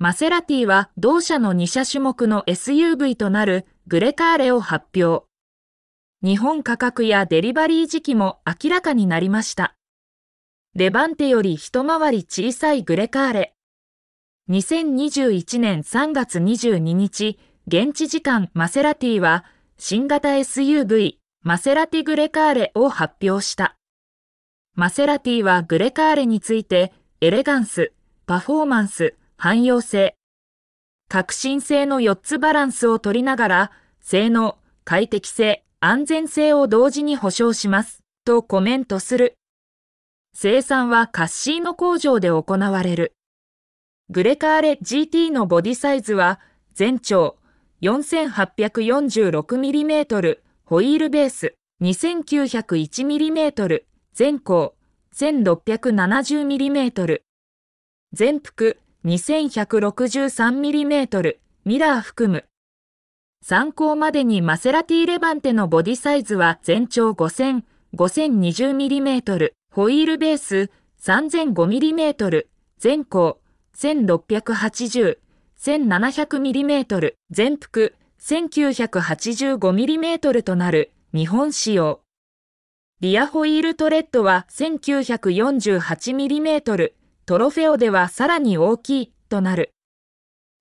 マセラティは同社の2車種目の SUV となるグレカーレを発表。日本価格やデリバリー時期も明らかになりました。レバンテより一回り小さいグレカーレ。2021年3月22日、現地時間マセラティは新型 SUV マセラティグレカーレを発表した。マセラティはグレカーレについてエレガンス、パフォーマンス、汎用性、革新性の4つバランスを取りながら、性能、快適性、安全性を同時に保証します、とコメントする。生産はカッシーノ工場で行われる。グレカーレ GT のボディサイズは、全長 4846mm、ホイールベース 2901mm、全高 1670mm、全幅 2163mm ミラー含む。参考までにマセラティレバンテのボディサイズは全長5000、5020mm、ホイールベース 3005mm、全高1680、1700mm、全幅 1985mm となる日本仕様。リアホイールトレッドは 1948mm、トロフェオではさらに大きいとなる。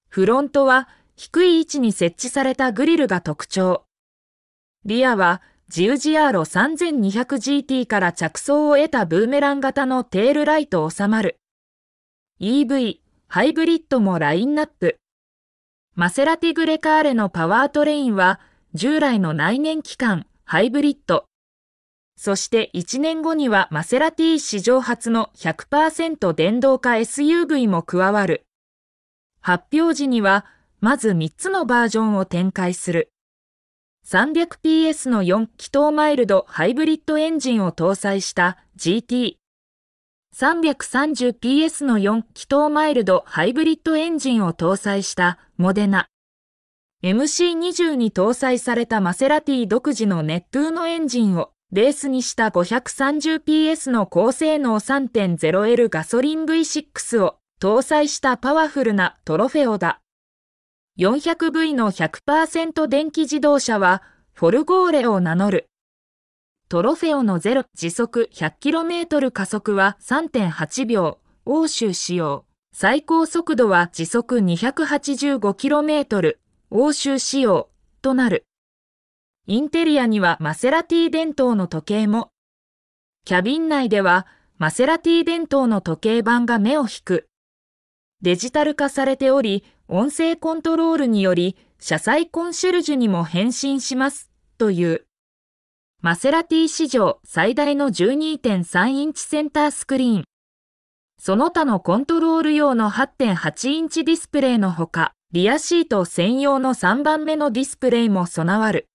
フロントは低い位置に設置されたグリルが特徴。リアはジアーロ3 2 0 0 g t から着想を得たブーメラン型のテールライト収まる。EV、ハイブリッドもラインナップ。マセラティグレカーレのパワートレインは従来の内燃機関、ハイブリッド、そして1年後にはマセラティ史上初の100%電動化 SUV も加わる。発表時には、まず3つのバージョンを展開する。300PS の4気筒マイルドハイブリッドエンジンを搭載した GT。330PS の4気筒マイルドハイブリッドエンジンを搭載したモデナ。MC20 に搭載されたマセラティ独自のネットゥーのエンジンをベースにした 530PS の高性能 3.0L ガソリン V6 を搭載したパワフルなトロフェオだ。400V の100%電気自動車はフォルゴーレを名乗る。トロフェオのゼロ時速 100km 加速は3.8秒、欧州仕様。最高速度は時速 285km、欧州仕様となる。インテリアにはマセラティ伝統の時計も。キャビン内ではマセラティ伝統の時計盤が目を引く。デジタル化されており、音声コントロールにより、車載コンシェルジュにも変身します、という。マセラティ史上最大の12.3インチセンタースクリーン。その他のコントロール用の8.8インチディスプレイのほか、リアシート専用の3番目のディスプレイも備わる。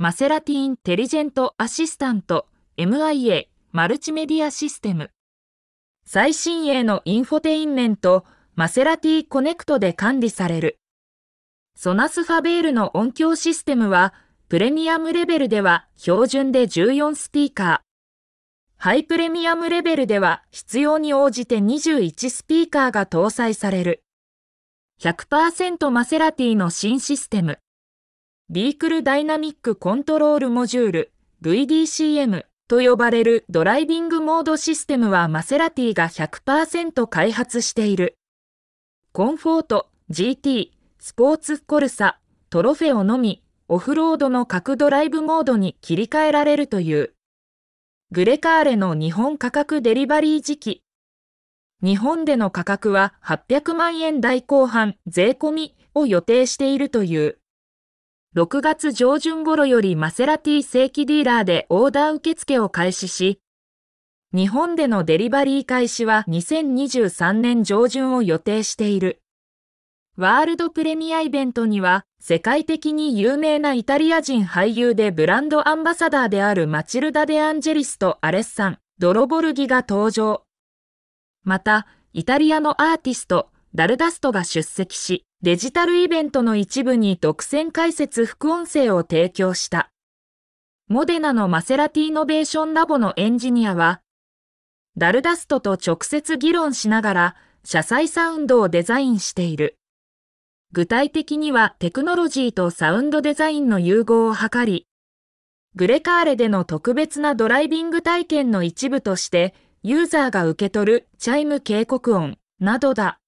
マセラティインテリジェントアシスタント MIA マルチメディアシステム最新鋭のインフォテインメントマセラティコネクトで管理されるソナスファベールの音響システムはプレミアムレベルでは標準で14スピーカーハイプレミアムレベルでは必要に応じて21スピーカーが搭載される。100%マセラティの新システム。ビークルダイナミックコントロールモジュール VDCM と呼ばれるドライビングモードシステムはマセラティが100%開発している。コンフォート、GT、スポーツコルサ、トロフェオのみオフロードの各ドライブモードに切り替えられるという。グレカーレの日本価格デリバリー時期。日本での価格は800万円台後半税込みを予定しているという。6月上旬頃よりマセラティ正規ディーラーでオーダー受付を開始し、日本でのデリバリー開始は2023年上旬を予定している。ワールドプレミアイベントには、世界的に有名なイタリア人俳優でブランドアンバサダーであるマチルダ・デ・アンジェリスとアレッサン、ドロボルギが登場。また、イタリアのアーティスト、ダルダストが出席し、デジタルイベントの一部に独占解説副音声を提供した。モデナのマセラティイノベーションラボのエンジニアは、ダルダストと直接議論しながら、車載サウンドをデザインしている。具体的にはテクノロジーとサウンドデザインの融合を図り、グレカーレでの特別なドライビング体験の一部として、ユーザーが受け取るチャイム警告音などだ。